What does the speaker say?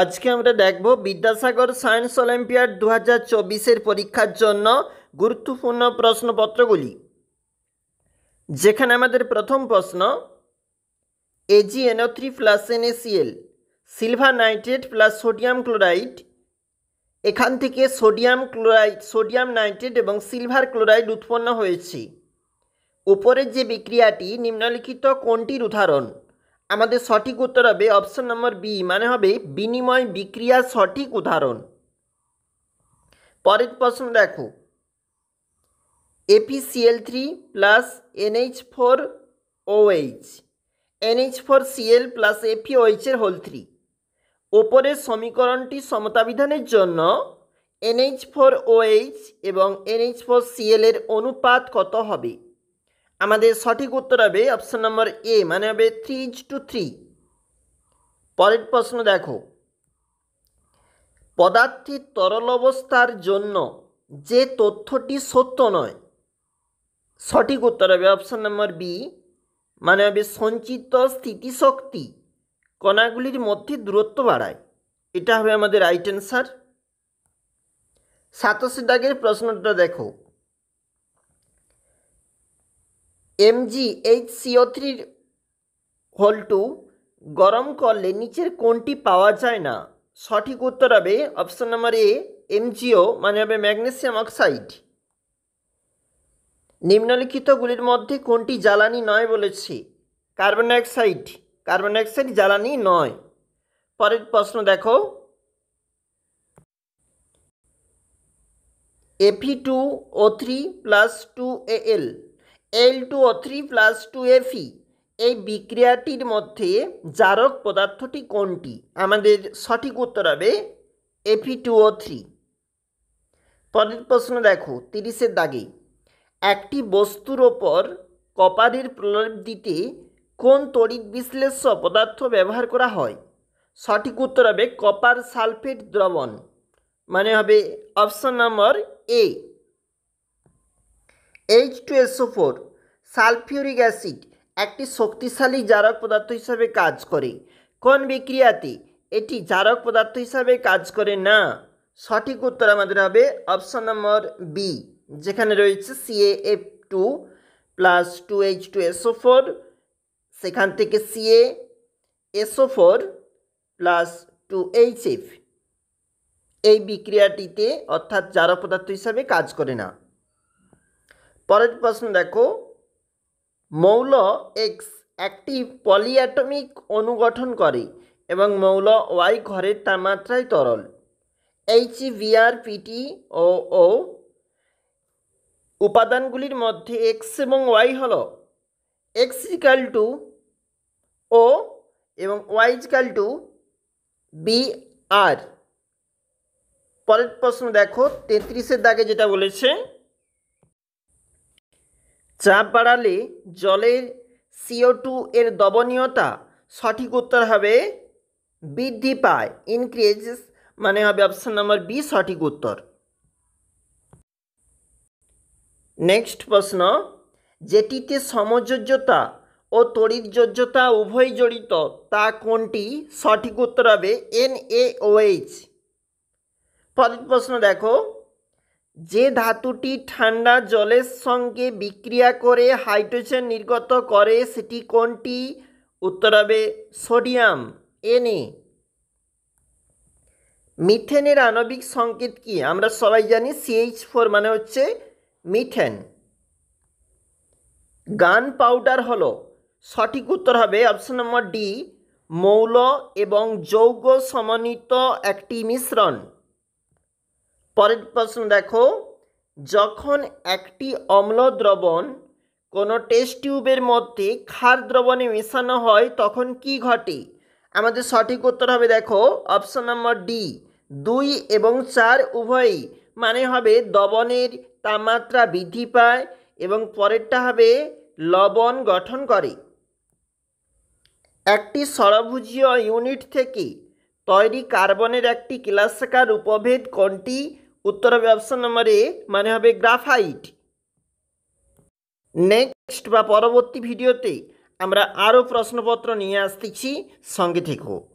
আজকে আমরা দেখব বিদ্যাসাগর সায়েন্স অলিম্পিয়াড দু হাজার চব্বিশের পরীক্ষার জন্য গুরুত্বপূর্ণ প্রশ্নপত্রগুলি যেখানে আমাদের প্রথম প্রশ্ন AGNO three plus NACL silver nitrate plus sodium chloride এখান থেকে সোডিয়াম ক্লোরাইড সোডিয়াম নাইট্রেট এবং সিলভার ক্লোরাইড উৎপন্ন হয়েছে উপরের যে বিক্রিয়াটি নিম্নলিখিত কোনটির উদাহরণ আমাদের সঠিক উত্তর হবে অপশন নম্বর বি মানে হবে বিনিময় বিক্রিয়া সঠিক উদাহরণ পরের প্রশ্ন দেখো APCL three plus NH four OH NH four CL plus ওইচের হোল থ্রি ওপরের সমীকরণটি সমতাবিধানের জন্য এনএইচ ফোর ওএইচ এবং এনএইচ ফোর সিএলের অনুপাত কত হবে আমাদের সঠিক উত্তর হবে অপশান নম্বর এ মানে হবে থ্রি ইজ টু থ্রি পরের প্রশ্ন দেখো পদার্থের তরল অবস্থার জন্য যে তথ্যটি সত্য নয় সঠিক উত্তর হবে অপশান নম্বর বি মানে হবে সঞ্চিত স্থিতিশক্তি কণাগুলির মধ্যে দূরত্ব বাড়ায় এটা হবে আমাদের রাইট অ্যান্সার সাতাশি দাগের প্রশ্নটা দেখো এমজি এইচ সিও থ্রির হোল টু গরম করলে নিচের কোনটি পাওয়া যায় না সঠিক উত্তর হবে অপশন নাম্বার এ এমজিও মানে হবে ম্যাগনেসিয়াম অক্সাইড নিম্নলিখিতগুলির মধ্যে কোনটি জ্বালানি নয় বলেছি কার্বন ডাইঅক্সাইড কার্বন ডাইঅক্সাইড জ্বালানি নয় পরের প্রশ্ন দেখো FE two O three plus two A L L two O three plus two FE এই বিক্রিয়াটির মধ্যে জারক পদার্থটি কোনটি আমাদের সঠিক উত্তর হবে এফি টু ও থ্রি পরের প্রশ্ন দেখো তিরিশের দাগে একটি বস্তুর ওপর কপারের প্রলেপ দিতে কোন তড়িৎ বিশ্লেষ্য পদার্থ ব্যবহার করা হয় সঠিক উত্তর হবে কপার সালফেট দ্রবণ মানে হবে option number A H two SO four sulphuric acid একটি শক্তিশালী জারক পদার্থ হিসাবে কাজ করে কোন বিক্রিয়াতে এটি জারক পদার্থ হিসাবে কাজ করে না সঠিক উত্তর আমাদের হবে অপশন নম্বর বি যেখানে রয়েছে CAF two plus two H two SO four সেখান থেকে CA SO four plus two H F এই বিক্রিয়াটিতে অর্থাৎ জারক পদার্থ হিসাবে কাজ করে না পরের প্রশ্ন দেখো মৌল এক্স একটি পলিয়াটমিক অনুগঠন করে এবং মৌল ওয়াই ঘরের তাপমাত্রায় তরল এইচ পিটি ও ও উপাদানগুলির মধ্যে এক্স এবং ওয়াই হল এক্স ইকাল টু ও এবং ওয়াই ইকাল টু বি আর পরের প্রশ্ন দেখো তেত্রিশের দাগে যেটা বলেছে চাপ বাড়ালে জলের সিও টু এর দবনীয়তা সঠিক উত্তর হবে বৃদ্ধি পায় ইনক্রিজেস মানে হবে অপশান নম্বর বি সঠিক উত্তর নেক্সট প্রশ্ন যেটিতে সমযোজ্যতা ও তড়িৎযোজ্যতা উভয় জড়িত তা কোনটি সঠিক উত্তর হবে এন এ ওএইচ পরের প্রশ্ন দেখো যে ধাতুটি ঠান্ডা জলের সঙ্গে বিক্রিয়া করে হাইড্রোজেন নির্গত করে সেটি কোনটি উত্তর হবে সোডিয়াম এনে মিথেনের আণবিক সংকেত কি আমরা সবাই জানি সিএইচ ফোর মানে হচ্ছে মিথেন গান পাউডার হল সঠিক উত্তর হবে অপশন নম্বর ডি মৌল এবং যৌগ সমন্বিত একটি মিশ্রণ পরের প্রশ্ন দেখো যখন একটি অম্ল দ্রবণ কোনো টেস্ট টিউবের মধ্যে ক্ষার দ্রবণে মেশানো হয় তখন কি ঘটে আমাদের সঠিক উত্তর হবে দেখো অপশন নম্বর ডি দুই এবং চার উভয়ই মানে হবে দ্রবণের তাপমাত্রা বৃদ্ধি পায় এবং পরেরটা হবে লবণ গঠন করে একটি সরভুজীয় ইউনিট থেকে তৈরি কার্বনের একটি ক্লাসিকার উপভেদ কোনটি উত্তর হবে অপশন নম্বর এ মানে হবে গ্রাফাইট নেক্সট বা পরবর্তী ভিডিওতে আমরা আরও প্রশ্নপত্র নিয়ে আসতেছি সঙ্গে থেকেও